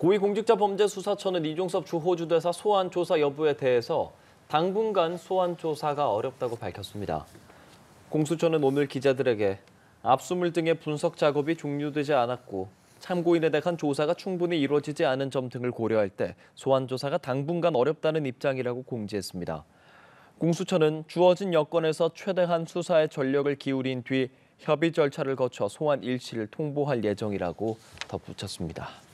고위공직자범죄수사처는 이종섭 주호주대사 소환 조사 여부에 대해서 당분간 소환 조사가 어렵다고 밝혔습니다. 공수처는 오늘 기자들에게 압수물 등의 분석 작업이 종료되지 않았고 참고인에 대한 조사가 충분히 이루어지지 않은 점 등을 고려할 때 소환 조사가 당분간 어렵다는 입장이라고 공지했습니다. 공수처는 주어진 여건에서 최대한 수사에 전력을 기울인 뒤 협의 절차를 거쳐 소환 일시를 통보할 예정이라고 덧붙였습니다.